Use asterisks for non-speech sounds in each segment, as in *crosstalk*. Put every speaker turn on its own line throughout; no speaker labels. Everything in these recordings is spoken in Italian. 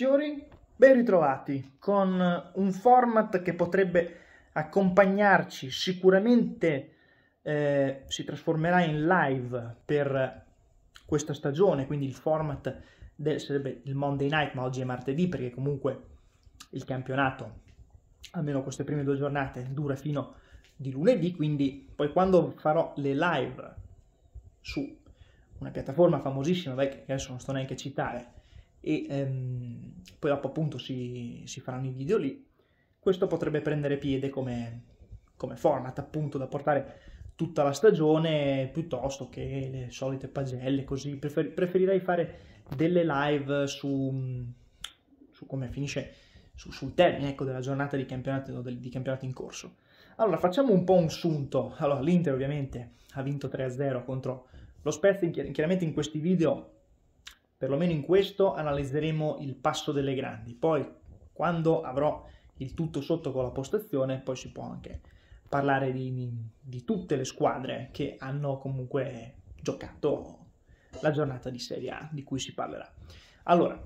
Signori, ben ritrovati con un format che potrebbe accompagnarci sicuramente eh, si trasformerà in live per questa stagione, quindi il format del, sarebbe il Monday night, ma oggi è martedì perché comunque il campionato, almeno queste prime due giornate, dura fino di lunedì, quindi poi quando farò le live su una piattaforma famosissima, beh, che adesso non sto neanche a citare, e ehm, poi dopo appunto si, si, faranno i video lì. Questo potrebbe prendere piede come, come format appunto da portare tutta la stagione piuttosto che le solite pagelle così. Prefer- preferirei fare delle live su, su come finisce, su, sul termine ecco, della giornata di campionato, di campionato in corso. Allora, facciamo un po' un sunto. Allora, l'Inter ovviamente ha vinto 3-0 contro lo Spezia. Chiaramente in questi video perlomeno in questo analizzeremo il passo delle grandi, poi quando avrò il tutto sotto con la postazione poi si può anche parlare di, di tutte le squadre che hanno comunque giocato la giornata di Serie A di cui si parlerà. Allora,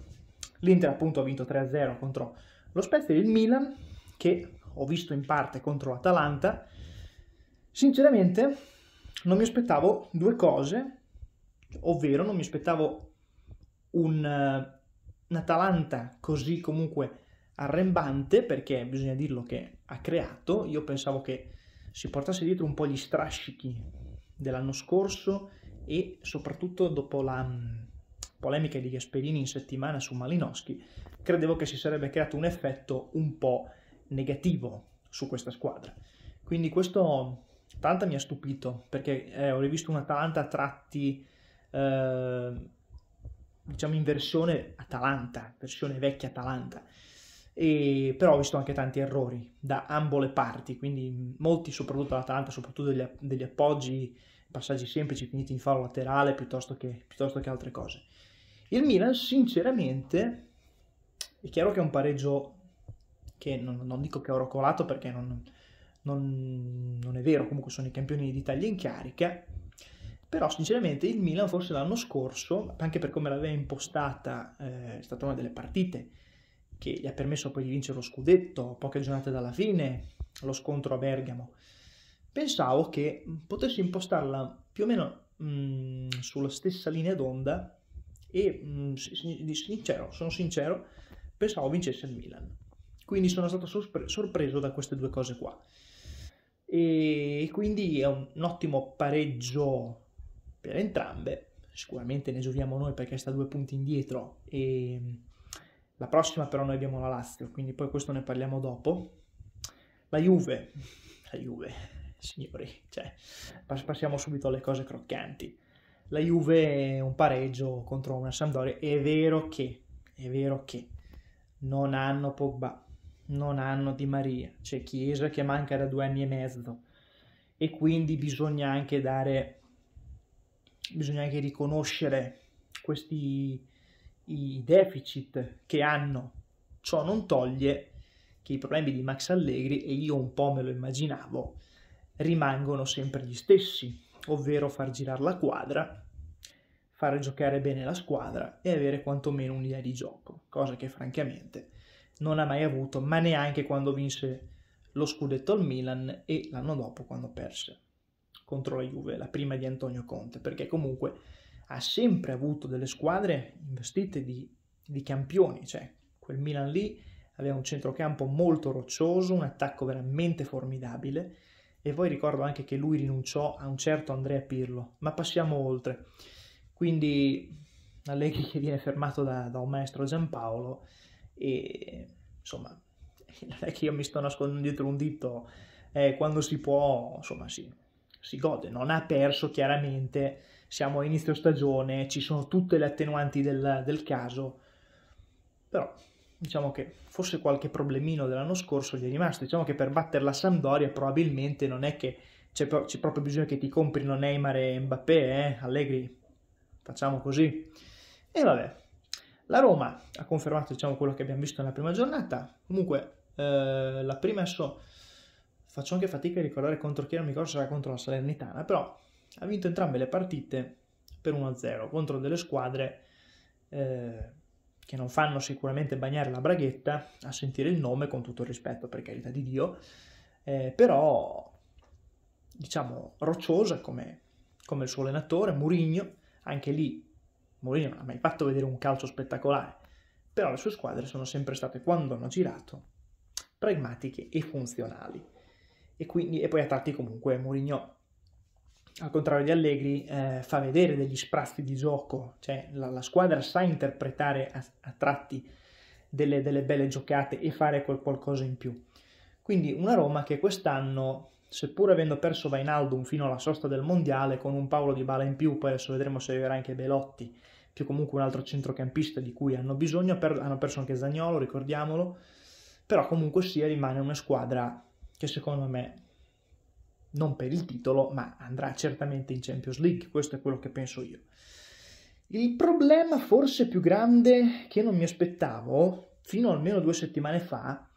l'Inter appunto ha vinto 3-0 contro lo Spezia e il Milan che ho visto in parte contro l'Atalanta. Sinceramente non mi aspettavo due cose, ovvero non mi aspettavo un, eh, un Atalanta così comunque arrembante, perché bisogna dirlo che ha creato, io pensavo che si portasse dietro un po' gli strascichi dell'anno scorso e soprattutto dopo la mm, polemica di Gasperini in settimana su Malinowski, credevo che si sarebbe creato un effetto un po' negativo su questa squadra. Quindi questo tanto mi ha stupito perché eh, ho rivisto un Atalanta a tratti eh, diciamo in versione Atalanta, versione vecchia Atalanta. E, però ho visto anche tanti errori da ambo le parti, quindi molti, soprattutto dall'Atalanta, soprattutto degli, degli, appoggi, passaggi semplici finiti in fallo laterale piuttosto che, piuttosto che altre cose. Il Milan, sinceramente, è chiaro che è un pareggio che non, non dico che ho rocolato perché non, non, non è vero, comunque sono i campioni d'Italia in carica, però sinceramente il Milan forse l'anno scorso, anche per come l'aveva impostata, eh, è stata una delle partite che gli ha permesso poi di vincere lo scudetto, poche giornate dalla fine, lo scontro a Bergamo. Pensavo che potessi impostarla più o meno mh, mm, sulla stessa linea d'onda e mh, mm, sincero, sono sincero, pensavo vincesse il Milan. Quindi sono stato sorpre- sorpreso da queste due cose qua. E quindi è un, un ottimo pareggio per entrambe. Sicuramente ne giochiamo noi perché sta due punti indietro e mm, la prossima però noi abbiamo la Lazio, quindi poi questo ne parliamo dopo. La Juve, la Juve, signori, cioè, passiamo subito alle cose croccanti. La Juve un pareggio contro una Sampdoria, è vero che, è vero che non hanno Pogba, non hanno Di Maria, c'è Chiesa che manca da due anni e mezzo e quindi bisogna anche dare bisogna anche riconoscere questi i deficit che hanno. Ciò non toglie che i problemi di Max Allegri, e io un po' me lo immaginavo, rimangono sempre gli stessi, ovvero far girare la quadra, far giocare bene la squadra e avere quantomeno un'idea di gioco, cosa che francamente non ha mai avuto, ma neanche quando vinse lo scudetto al Milan e l'anno dopo quando perse contro la Juve, la prima di Antonio Conte, perché comunque ha sempre avuto delle squadre investite di, di campioni, cioè quel Milan lì aveva un centrocampo molto roccioso, un attacco veramente formidabile e poi ricordo anche che lui rinunciò a un certo Andrea Pirlo, ma passiamo oltre. Quindi Allegri che viene fermato da, da un maestro Giampaolo e insomma *laughs* non è che io mi sto nascondendo dietro un dito, eh, quando si può insomma sì, si gode, non ha perso chiaramente, siamo a inizio stagione, ci sono tutte le attenuanti del, del caso, però diciamo che forse qualche problemino dell'anno scorso gli è rimasto, diciamo che per battere la Sampdoria probabilmente non è che c'è, c'è proprio bisogno che ti comprino Neymar e Mbappé, eh? Allegri, facciamo così. E vabbè, la Roma ha confermato diciamo, quello che abbiamo visto nella prima giornata, comunque eh, la prima so faccio anche fatica a ricordare contro chi era, mi ricordo sarà contro la Salernitana, però ha vinto entrambe le partite per 1-0 contro delle squadre eh, che non fanno sicuramente bagnare la braghetta a sentire il nome con tutto il rispetto per carità di Dio, eh, però diciamo rocciosa come, come il suo allenatore, Murigno, anche lì Murigno non ha mai fatto vedere un calcio spettacolare, però le sue squadre sono sempre state, quando hanno girato, pragmatiche e funzionali e, quindi, e poi attacchi comunque Mourinho al contrario di Allegri, eh, fa vedere degli sprazzi di gioco, cioè la, la squadra sa interpretare a, a tratti delle, delle, belle giocate e fare quel qualcosa in più. Quindi una Roma che quest'anno, seppur avendo perso Vainaldum fino alla sosta del Mondiale, con un Paolo di Bala in più, poi adesso vedremo se arriverà anche Belotti, più comunque un altro centrocampista di cui hanno bisogno, per, hanno perso anche Zagnolo, ricordiamolo, però comunque sia rimane una squadra che secondo me non per il titolo, ma andrà certamente in Champions League, questo è quello che penso io. Il problema forse più grande che non mi aspettavo, fino almeno due settimane fa,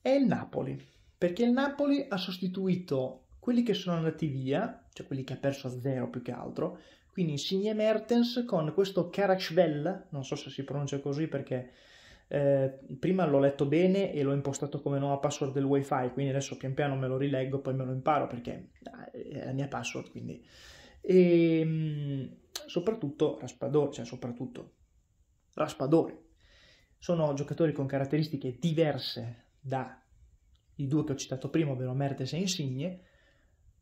è il Napoli, perché il Napoli ha sostituito quelli che sono andati via, cioè quelli che ha perso a zero più che altro, quindi Insigne Mertens con questo Karachvel, non so se si pronuncia così perché eh, prima l'ho letto bene e l'ho impostato come nuova password del wifi, quindi adesso pian piano me lo rileggo, poi me lo imparo perché eh, è la mia password, quindi... E ehm, soprattutto Raspadore, cioè soprattutto Raspadore. Sono giocatori con caratteristiche diverse dai due che ho citato prima, ovvero Mertes e Insigne,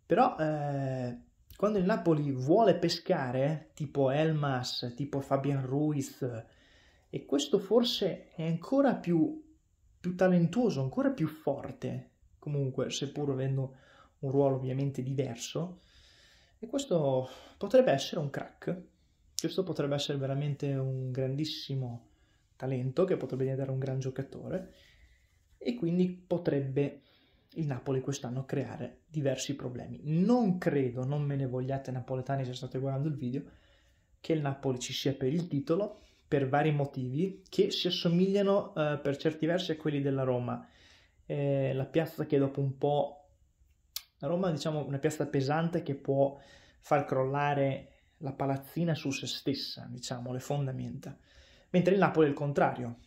però eh, quando il Napoli vuole pescare, tipo Elmas, tipo Fabian Ruiz, e questo forse è ancora più, più talentuoso, ancora più forte, comunque, seppur avendo un ruolo ovviamente diverso. E questo potrebbe essere un crack, questo potrebbe essere veramente un grandissimo talento che potrebbe diventare un gran giocatore e quindi potrebbe il Napoli quest'anno creare diversi problemi. Non credo, non me ne vogliate napoletani se state guardando il video, che il Napoli ci sia per il titolo, per vari motivi che si assomigliano eh, per certi versi a quelli della Roma. Eh, la piazza che dopo un po'... La Roma diciamo una piazza pesante che può far crollare la palazzina su se stessa, diciamo, le fondamenta. Mentre il Napoli è il contrario,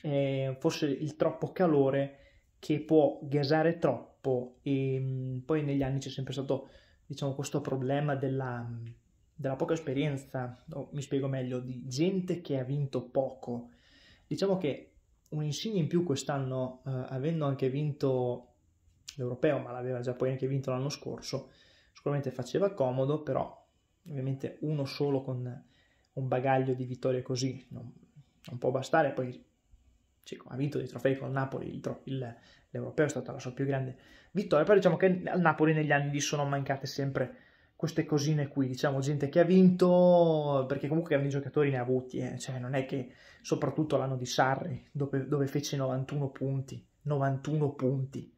eh, forse il troppo calore che può gasare troppo e mh, mm, poi negli anni c'è sempre stato diciamo questo problema della mh, mm, della poca esperienza, o mi spiego meglio, di gente che ha vinto poco. Diciamo che un insigne in più quest'anno, eh, avendo anche vinto l'europeo, ma l'aveva già poi anche vinto l'anno scorso, sicuramente faceva comodo, però ovviamente uno solo con un bagaglio di vittorie così non, non può bastare, poi sì, ha vinto dei trofei con Napoli, tro- il, l'europeo è stata la sua più grande vittoria, però diciamo che al Napoli negli anni gli sono mancate sempre queste cosine qui, diciamo, gente che ha vinto, perché comunque grandi giocatori ne ha avuti, eh. cioè non è che soprattutto l'anno di Sarri, dove, dove, fece 91 punti, 91 punti,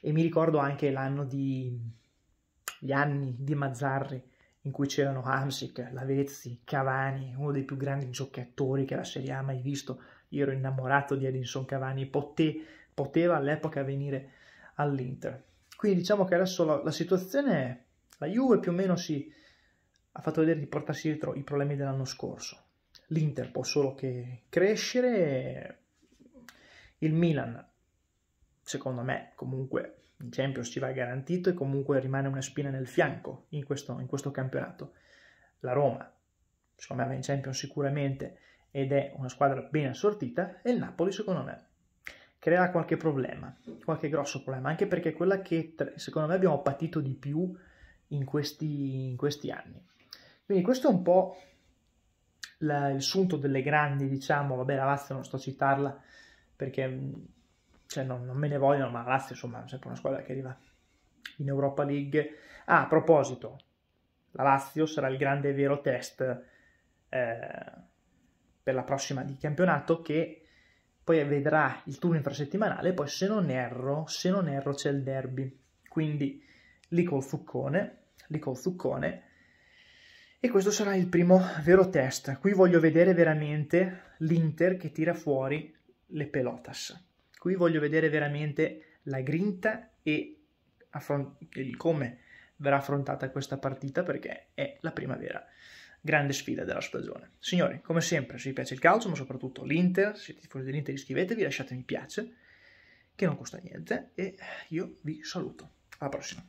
e mi ricordo anche l'anno di, gli anni di Mazzarri, in cui c'erano Hamsik, Lavezzi, Cavani, uno dei più grandi giocatori che la Serie A ha mai visto, io ero innamorato di Edinson Cavani, pote, poteva all'epoca venire all'Inter. Quindi diciamo che adesso la, la situazione è la Juve più o meno si ha fatto vedere di portarsi dietro i problemi dell'anno scorso. L'Inter può solo che crescere, il Milan secondo me comunque in Champions ci va garantito e comunque rimane una spina nel fianco in questo, in questo campionato. La Roma secondo me va in Champions sicuramente ed è una squadra ben assortita e il Napoli secondo me crea qualche problema, qualche grosso problema, anche perché quella che secondo me abbiamo patito di più in questi, in questi anni. Quindi questo è un po' la, il sunto delle grandi, diciamo, vabbè la Lazio non sto a citarla perché cioè, non, non, me ne vogliono, ma la Lazio insomma è sempre una squadra che arriva in Europa League. Ah, a proposito, la Lazio sarà il grande e vero test eh, per la prossima di campionato che poi vedrà il turno infrasettimanale, poi se non erro, se non erro c'è il derby. Quindi lì col zuccone, lì col zuccone, e questo sarà il primo vero test. Qui voglio vedere veramente l'Inter che tira fuori le pelotas. Qui voglio vedere veramente la grinta e il come verrà affrontata questa partita perché è la primavera grande sfida della stagione. Signori, come sempre, se vi piace il calcio, ma soprattutto l'Inter, se siete fuori dell'Inter iscrivetevi, lasciate mi piace, che non costa niente, e io vi saluto. Alla prossima.